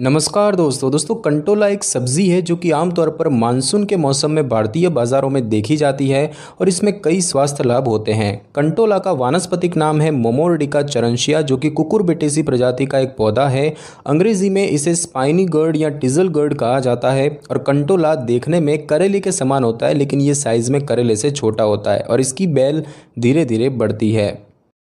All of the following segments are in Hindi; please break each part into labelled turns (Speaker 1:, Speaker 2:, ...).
Speaker 1: नमस्कार दोस्तों दोस्तों कंटोला एक सब्ज़ी है जो कि आमतौर पर मानसून के मौसम में भारतीय बाजारों में देखी जाती है और इसमें कई स्वास्थ्य लाभ होते हैं कंटोला का वानस्पतिक नाम है मोमोरडिका चरंशिया जो कि कुकुरबिटेसी प्रजाति का एक पौधा है अंग्रेजी में इसे स्पाइनी गर्ड या टिजल गर्ड कहा जाता है और कंटोला देखने में करेले के समान होता है लेकिन ये साइज़ में करेले से छोटा होता है और इसकी बैल धीरे धीरे बढ़ती है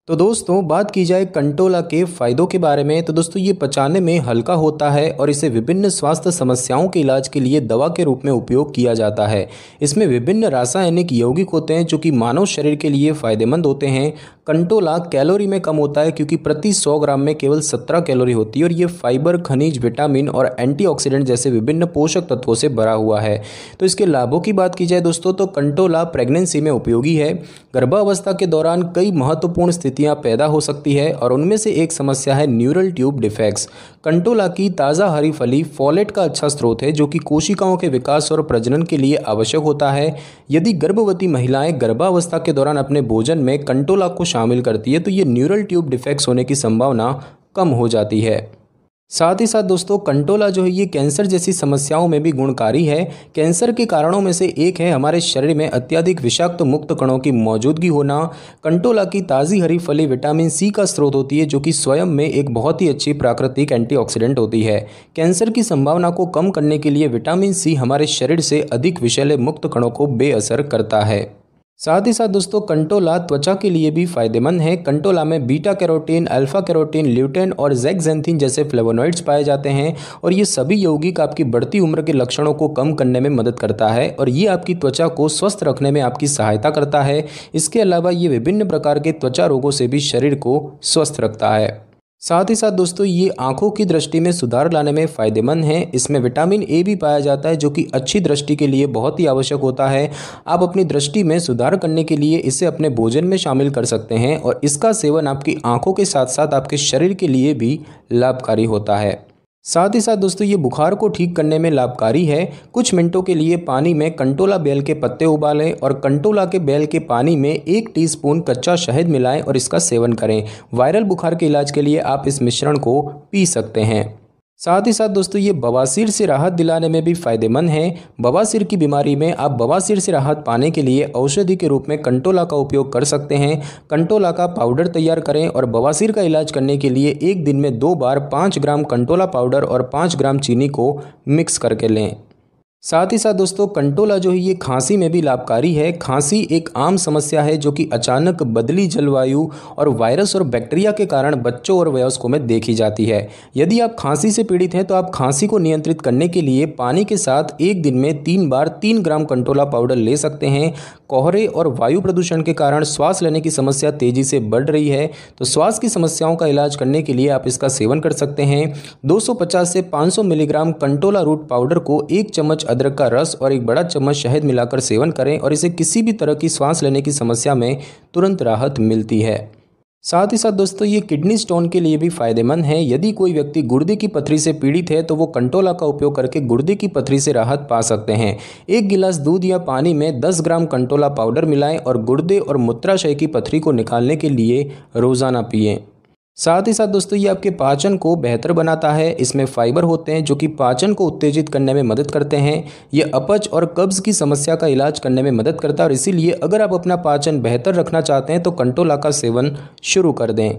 Speaker 1: तो दोस्तों बात की जाए कंटोला के फ़ायदों के बारे में तो दोस्तों ये पचाने में हल्का होता है और इसे विभिन्न स्वास्थ्य समस्याओं के इलाज के लिए दवा के रूप में उपयोग किया जाता है इसमें विभिन्न रासायनिक यौगिक होते हैं जो कि मानव शरीर के लिए फ़ायदेमंद होते हैं कंटोला कैलोरी में कम होता है क्योंकि प्रति सौ ग्राम में केवल सत्रह कैलोरी होती है और ये फाइबर खनिज विटामिन और एंटी जैसे विभिन्न पोषक तत्वों से भरा हुआ है तो इसके लाभों की बात की जाए दोस्तों तो कंटोला प्रेग्नेंसी में उपयोगी है गर्भावस्था के दौरान कई महत्वपूर्ण स्थिति स्थितियां पैदा हो सकती है और उनमें से एक समस्या है न्यूरल ट्यूब डिफेक्ट्स कंटोला की ताज़ा हरी फली फॉलेट का अच्छा स्रोत है जो कि कोशिकाओं के विकास और प्रजनन के लिए आवश्यक होता है यदि गर्भवती महिलाएं गर्भावस्था के दौरान अपने भोजन में कंटोला को शामिल करती है तो ये न्यूरल ट्यूब डिफेक्ट्स होने की संभावना कम हो जाती है साथ ही साथ दोस्तों कंटोला जो है ये कैंसर जैसी समस्याओं में भी गुणकारी है कैंसर के कारणों में से एक है हमारे शरीर में अत्यधिक विषाक्त मुक्त कणों की मौजूदगी होना कंटोला की ताज़ी हरी फली विटामिन सी का स्रोत होती है जो कि स्वयं में एक बहुत ही अच्छी प्राकृतिक एंटीऑक्सीडेंट होती है कैंसर की संभावना को कम करने के लिए विटामिन सी हमारे शरीर से अधिक विषैले मुक्त कणों को बेअसर करता है साथ ही साथ दोस्तों कंटोला त्वचा के लिए भी फायदेमंद है कंटोला में beta carotene alpha carotene lutein और जैगजेंथिन जैसे फ्लेवोनॉइड्स पाए जाते हैं और ये सभी यौगिक आपकी बढ़ती उम्र के लक्षणों को कम करने में मदद करता है और ये आपकी त्वचा को स्वस्थ रखने में आपकी सहायता करता है इसके अलावा ये विभिन्न प्रकार के त्वचा रोगों से भी शरीर को स्वस्थ रखता है साथ ही साथ दोस्तों ये आंखों की दृष्टि में सुधार लाने में फ़ायदेमंद है इसमें विटामिन ए भी पाया जाता है जो कि अच्छी दृष्टि के लिए बहुत ही आवश्यक होता है आप अपनी दृष्टि में सुधार करने के लिए इसे अपने भोजन में शामिल कर सकते हैं और इसका सेवन आपकी आंखों के साथ साथ आपके शरीर के लिए भी लाभकारी होता है साथ ही साथ दोस्तों ये बुखार को ठीक करने में लाभकारी है कुछ मिनटों के लिए पानी में कंटोला बेल के पत्ते उबालें और कंटोला के बेल के पानी में एक टीस्पून कच्चा शहद मिलाएं और इसका सेवन करें वायरल बुखार के इलाज के लिए आप इस मिश्रण को पी सकते हैं साथ ही साथ दोस्तों ये बवासीर से राहत दिलाने में भी फायदेमंद है बवासीर की बीमारी में आप बवासीर से राहत पाने के लिए औषधि के रूप में कंटोला का उपयोग कर सकते हैं कंटोला का पाउडर तैयार करें और बवासीर का इलाज करने के लिए एक दिन में दो बार पाँच ग्राम कंटोला पाउडर और पाँच ग्राम चीनी को मिक्स करके लें साथ ही साथ दोस्तों कंटोला जो है ये खांसी में भी लाभकारी है खांसी एक आम समस्या है जो कि अचानक बदली जलवायु और वायरस और बैक्टीरिया के कारण बच्चों और वयस्कों में देखी जाती है यदि आप खांसी से पीड़ित हैं तो आप खांसी को नियंत्रित करने के लिए पानी के साथ एक दिन में तीन बार तीन ग्राम कंटोला पाउडर ले सकते हैं कोहरे और वायु प्रदूषण के कारण श्वास लेने की समस्या तेजी से बढ़ रही है तो श्वास की समस्याओं का इलाज करने के लिए आप इसका सेवन कर सकते हैं दो से पाँच मिलीग्राम कंटोला रूट पाउडर को एक चम्मच अदरक का रस और एक बड़ा चम्मच शहद मिलाकर सेवन करें और इसे किसी भी तरह की सांस लेने की समस्या में तुरंत राहत मिलती है साथ ही साथ दोस्तों ये किडनी स्टोन के लिए भी फायदेमंद है यदि कोई व्यक्ति गुर्दे की पथरी से पीड़ित है तो वो कंटोला का उपयोग करके गुर्दे की पथरी से राहत पा सकते हैं एक गिलास दूध या पानी में 10 ग्राम कंटोला पाउडर मिलाएं और गुर्दे और मूत्राशय की पथरी को निकालने के लिए रोज़ाना पिएं साथ ही साथ दोस्तों ये आपके पाचन को बेहतर बनाता है इसमें फाइबर होते हैं जो कि पाचन को उत्तेजित करने में मदद करते हैं ये अपच और कब्ज़ की समस्या का इलाज करने में मदद करता है और इसीलिए अगर आप अपना पाचन बेहतर रखना चाहते हैं तो कंटोला का सेवन शुरू कर दें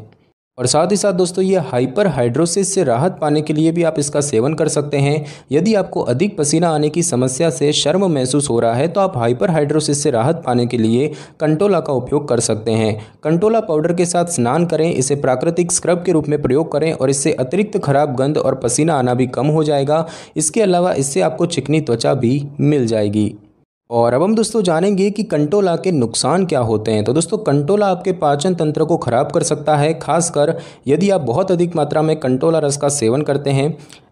Speaker 1: और साथ ही साथ दोस्तों ये हाइपर हाइड्रोसिस से राहत पाने के लिए भी आप इसका सेवन कर सकते हैं यदि आपको अधिक पसीना आने की समस्या से शर्म महसूस हो रहा है तो आप हाइपर हाइड्रोसिस से राहत पाने के लिए कंटोला का उपयोग कर सकते हैं कंटोला पाउडर के साथ स्नान करें इसे प्राकृतिक स्क्रब के रूप में प्रयोग करें और इससे अतिरिक्त खराब गंध और पसीना आना भी कम हो जाएगा इसके अलावा इससे आपको चिकनी त्वचा भी मिल जाएगी और अब हम दोस्तों जानेंगे कि कंटोला के नुकसान क्या होते हैं तो दोस्तों कंटोला आपके पाचन तंत्र को ख़राब कर सकता है खासकर यदि आप बहुत अधिक मात्रा में कंटोला रस का सेवन करते हैं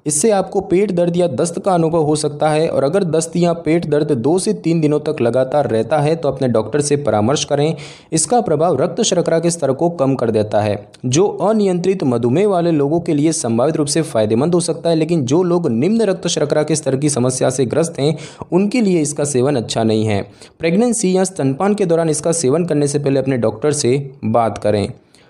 Speaker 1: इससे आपको पेट दर्द या दस्त का अनुभव हो सकता है और अगर दस्त या पेट दर्द दो से तीन दिनों तक लगातार रहता है तो अपने डॉक्टर से परामर्श करें इसका प्रभाव रक्त शर्करा के स्तर को कम कर देता है जो अनियंत्रित मधुमेह वाले लोगों के लिए संभावित रूप से फायदेमंद हो सकता है लेकिन जो लोग निम्न रक्त शर्करा के स्तर की समस्या से ग्रस्त हैं उनके लिए इसका सेवन अच्छा नहीं है प्रेगनेंसी या स्तनपान के दौरान इसका सेवन करने से पहले अपने डॉक्टर से बात करें